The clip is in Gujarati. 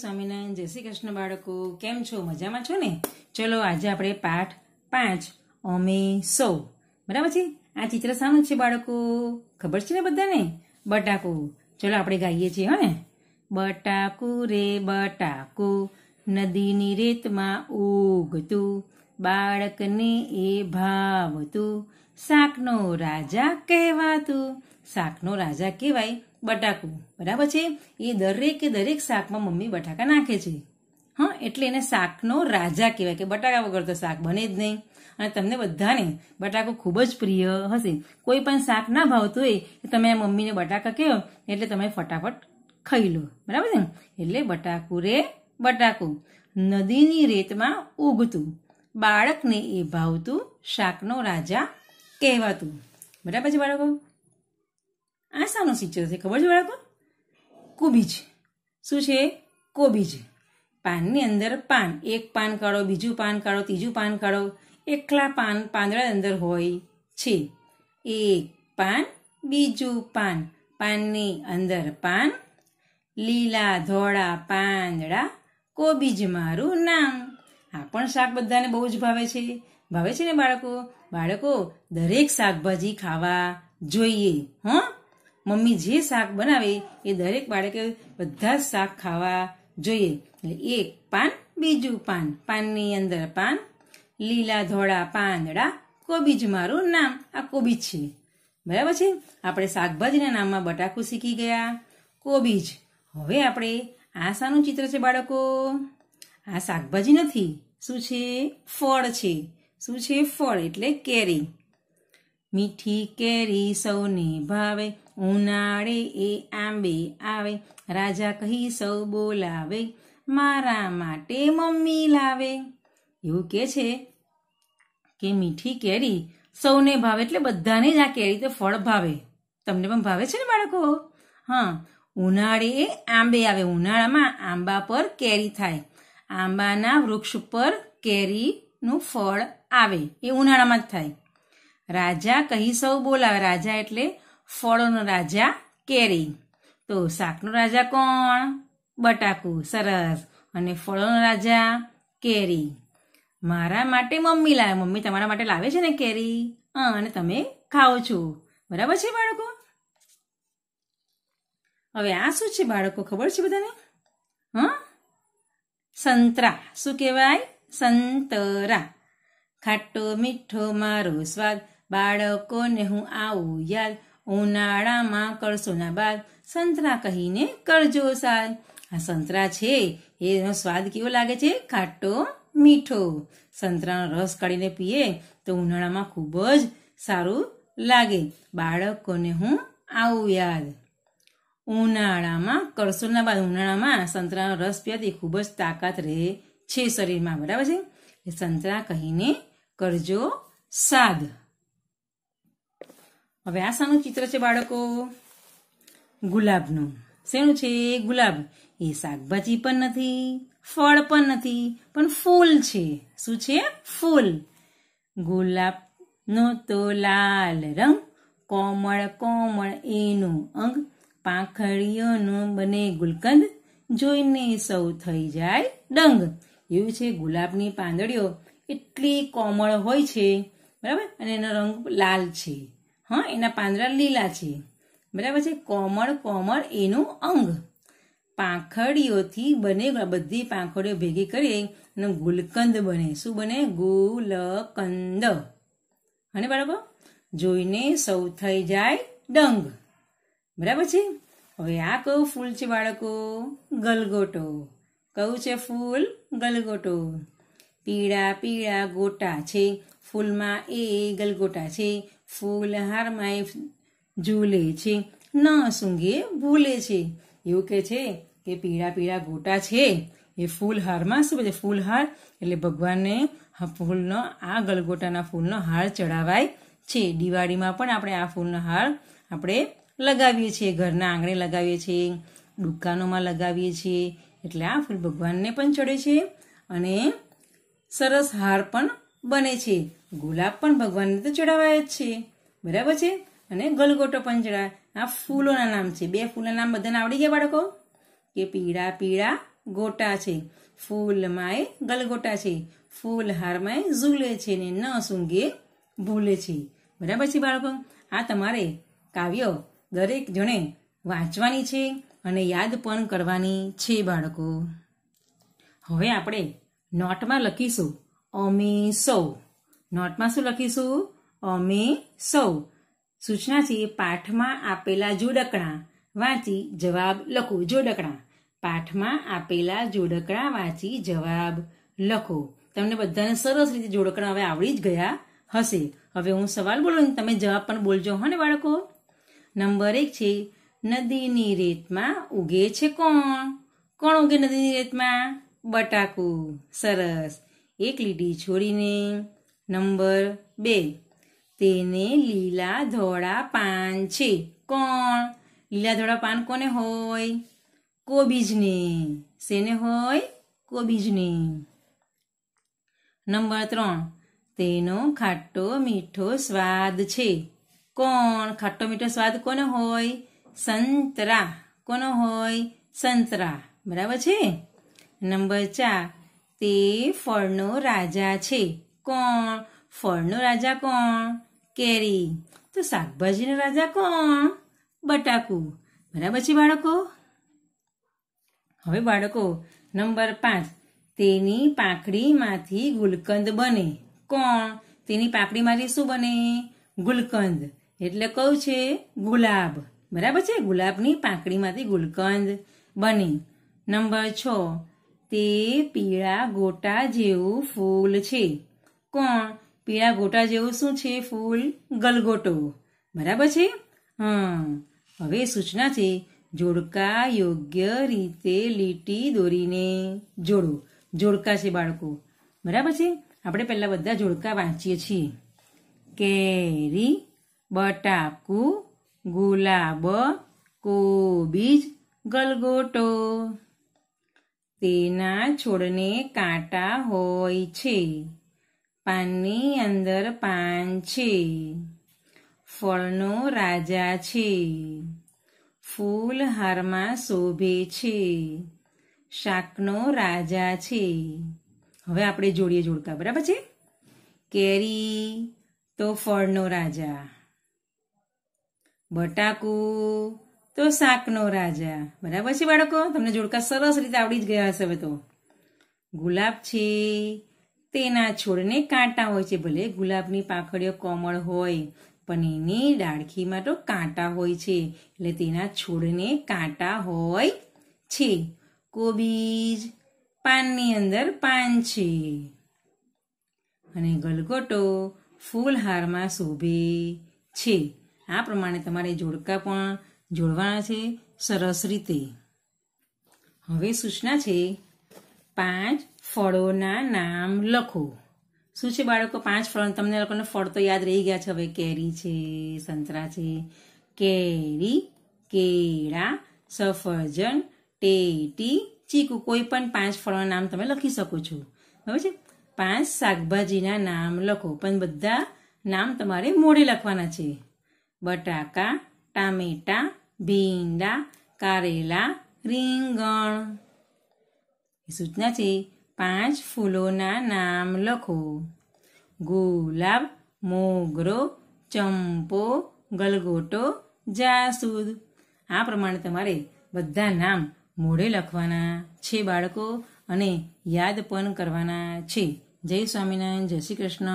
સ્વામિનારાયણ જય શ્રી કૃષ્ણ બાળકો કેમ છો મજામાં છો ને ચલો આજે આપણે પાઠ પાંચ અમે સૌ બરાબર છે આ ચિત્ર સાનું છે બાળકો ખબર છે ને બધાને બટાકુ ચલો આપણે ગાઈએ છીએ હો બટાકુ રે બટાકુ નદીની રેતમાં ઉગતું બાળકને એ ભાવતું શાકનો રાજા કહેવાતું શાકનો રાજા કહેવાય બટાકું બરાબર છે એ દરેકે દરેક શાકમાં મમ્મી બટાકા નાખે છે હા એટલે એને શાકનો રાજા કહેવાય કે બટાકા વગર તો શાક બને જ નહીં અને તમને બધાને બટાકો ખૂબ જ પ્રિય હશે કોઈ પણ શાક ના ભાવતું હોય તમે મમ્મીને બટાકા કહો એટલે તમે ફટાફટ ખાઈ લો બરાબર છે એટલે બટાકું રે બટાકું નદીની રેતમાં ઉગતું બાળકને એ ભાવતું શાકનો રાજા કહેવાતું બરાબર છે બાળકો આ શાનો સિચર છે ખબર છે બાળકો કોબીજ શું છે કોબીજ પાનની અંદર પાન એક પાન કાઢો બીજું પાન કાઢો ત્રીજું પાન કાઢો એકલા પાન પાંદડા અંદર હોય છે એક પાન બીજું પાન પાનની અંદર પાન લીલા ધોળા પાંદડા કોબીજ મારું નામ આ પણ શાક બધાને બહુ જ ભાવે છે ભાવે છે ને બાળકો બાળકો દરેક શાકભાજી ખાવા જોઈએ હં મમ્મી જે શાક બનાવે એ દરેક બાળકે બધા જ શાક ખાવા જોઈએ એટલે એક પાન બીજું પાન પાનની અંદર પાન લીલા ધોળા પાંદડા કોબીજ મારું નામ આ કોબીજ છે બરાબર છે આપણે શાકભાજીના નામમાં બટાકું શીખી ગયા કોબીજ હવે આપણે આ શાનું ચિત્ર છે બાળકો આ શાકભાજી નથી શું છે ફળ છે શું છે ફળ એટલે કેરી મીઠી કેરી સૌને ભાવે ઉનાળે એ આંબે આવે રાજા કહી સૌ બોલાવે મારા માટે મમ્મી લાવે એવું કે છે કે મીઠી કેરી સૌને ભાવે એટલે બધાને જ આ કેરી તો ફળ ભાવે તમને પણ ભાવે છે ને બાળકો હા ઉનાળે એ આંબે આવે ઉનાળામાં આંબા પર કેરી થાય આંબાના વૃક્ષ પર કેરીનું ફળ આવે એ ઉનાળામાં જ થાય રાજા કહી સૌ બોલાવે રાજા એટલે ફળોનો રાજા કેરી તો શાકનો રાજા કોણ બટાકુ સરસ અને ફળોનો રાજા કેરી મારા માટે મમ્મી લાવે મમ્મી તમારા માટે લાવે છે ને કેરી હા અને તમે ખાઓ છો બરાબર છે બાળકો હવે આ શું છે બાળકો ખબર છે બધાને હા સંતરા શું કહેવાય સંતરા ખાટો મીઠો મારો સ્વાદ બાળકોને હું આવું યાદ ઉનાળામાં કરશોના બાદ સંતરા કહીને કરજો સાર આ સંતરા છે એનો સ્વાદ કેવો લાગે છે ખાટો મીઠો સંતરાનો રસ કાઢીને પીએ તો ઉનાળામાં ખૂબ જ સારું લાગે બાળકોને હું આવું યાદ ઉનાળામાં કરસોના બાદ ઉનાળામાં સંતરાનો રસ પીવાથી ખૂબ જ તાકાત રહે છે શરીરમાં બરાબર છે સંતરા કહીને કરજો સાદ હવે આ શાનું ચિત્ર છે બાળકો ગુલાબનું શેનું છે ગુલાબ એ શાકભાજી પણ નથી ફળ પણ નથી પણ ફૂલ છે શું છે ફૂલ ગુલાબનો તો લાલ રંગ કોમળ કોમળ એનું અંગ પાંખડીઓનું બને ગુલકંદ જોઈને સૌ થઈ જાય ડંગ એવું છે ગુલાબની પાંદડીઓ એટલી કોમળ હોય છે બરાબર અને એનો રંગ લાલ છે હા એના પાંદડા લીલા છે બરાબર છે કોમળ કોમળ એનું અંગ પાંખડીઓથી બને બધી પાંખડીઓ ભેગી કરી અને ગુલકંદ બને શું બને ગુલકંદ અને બરાબર જોઈને સૌ થઈ જાય ડંગ બરાબર છે હવે આ કયું ફૂલ છે બાળકો ગલગોટો કયું છે ફૂલ ગલગોટો પીળા પીળા ગોટા છે ફૂલમાં એ ગલગોટા છે ફૂલહારમાં એ ઝૂલે છે ન સૂંઘે ભૂલે છે એવું કે છે કે પીળા પીળા ગોટા છે એ ફૂલહારમાં શું છે ફૂલહાર એટલે ભગવાનને ફૂલનો આ ગલગોટાના ફૂલનો હાર ચડાવાય છે દિવાળીમાં પણ આપણે આ ફૂલનો હાર આપણે લગાવીએ છીએ ઘરના આંગણે લગાવીએ છીએ દુકાનોમાં લગાવીએ છીએ એટલે આ ફૂલ ભગવાનને પણ ચડે છે અને સરસ હાર પણ બને છે ગુલાબ પણ ભગવાનને તો ચડાવાય જ છે બરાબર છે અને ગલગોટો પણ ચડાવે આ ફૂલોના નામ છે બે ફૂલના નામ બધાને આવડી ગયા બાળકો કે પીળા પીળા ગોટા છે ફૂલમાંય ગલગોટા છે ફૂલ હારમાંય ઝૂલે છે ને ન સૂંઘે ભૂલે છે બરાબર છે બાળકો આ તમારે કાવ્ય દરેક જણે વાંચવાની છે અને યાદ પણ કરવાની છે બાળકો હવે આપણે નોટમાં લખીશું અમે સૌ નોટમાં શું લખીશું અમે સૌ સૂચના છે પાઠમાં આપેલા જોડકણા વાંચી જવાબ લખો જોડકણા પાઠમાં આપેલા જોડકણા વાંચી જવાબ લખો તમને બધાને સરસ રીતે જોડકણા હવે આવડી જ ગયા હશે હવે હું સવાલ બોલું ને તમે જવાબ પણ બોલજો હો ને બાળકો નંબર એક છે નદીની રેતમાં ઉગે છે કોણ કોણ ઉગે નદીની રેતમાં બટાકુ સરસ એક લીટી છોડીને નંબર બે તેને લીલા ધોળા પાન છે કોણ લીલા ધોળા પાન કોને હોય કોબીજને શેને હોય કોબીજને નંબર ત્રણ તેનો ખાટો મીઠો સ્વાદ છે કોણ ખાટો મીઠો સ્વાદ કોને હોય સંતરા કોનો હોય સંતરા બરાબર છે નંબર ચાર તે ફળનો રાજા છે કોણ ફળનો રાજા કોણ કેરી તો શાકભાજીનો રાજા કોણ બટાકુ બરાબર છે બાળકો હવે બાળકો નંબર પાંચ તેની પાકડીમાંથી ગુલકંદ બને કોણ તેની પાકડીમાંથી શું બને ગુલકંદ એટલે કહું છે ગુલાબ બરાબર છે ગુલાબની પાકડીમાંથી ગુલકંદ બને નંબર છ તે પીળા ગોટા જેવું ફૂલ છે કોણ પીળા ગોટા જેવું શું છે ફૂલ ગલગોટો બરાબર છે હમ હવે સૂચના છે જોડકા યોગ્ય રીતે લીટી દોરીને જોડો જોડકા છે બાળકો બરાબર છે આપણે પહેલાં બધા જોડકા વાંચીએ છીએ કેરી બટાકુ ગુલાબ કોબીજ ગલગોટો તેના છોડને કાંટા હોય છે પાનની અંદર પાન છે ફળનો રાજા છે ફૂલ હારમાં શોભે છે શાકનો રાજા છે હવે આપણે જોડીએ જોડકા બરાબર છે કેરી તો ફળનો રાજા બટાકુ તો શાકનો રાજા બરાબર છે બાળકો તમને જોડકા સરસ રીતે આવડી જ ગયા હશે હવે તો ગુલાબ છે તેના છોડને કાંટા હોય છે ભલે ગુલાબની પાંખડીઓ કોમળ હોય પણ એની ડાળખીમાં તો કાંટા હોય છે એટલે તેના છોડને કાંટા હોય છે કોબીજ પાનની અંદર પાન છે અને ગલગોટો ફૂલહારમાં શોભે છે આ પ્રમાણે તમારે જોડકા પણ જોડવાના છે સરસ રીતે હવે સૂચના છે પાંચ ફળોના નામ લખો શું છે બાળકો પાંચ ફળ તમને લોકોને ફળ તો યાદ રહી ગયા છે હવે કેરી છે સંતરા છે કેરી કેળા સફરજન ટેટી ચીકુ કોઈ પણ પાંચ ફળોના નામ તમે લખી શકો છો બરાબર છે પાંચ શાકભાજીના નામ લખો પણ બધા નામ તમારે મોડે લખવાના છે બટાકા ટામેટા ભીંડા કારેલા રીંગણ સૂચના છે પાંચ ફૂલોના નામ લખો ગુલાબ મોગરો ચંપો ગલગોટો જાસૂદ આ પ્રમાણે તમારે બધા નામ મોઢે લખવાના છે બાળકો અને યાદ પણ કરવાના છે જય સ્વામિનારાયણ જય શ્રી કૃષ્ણ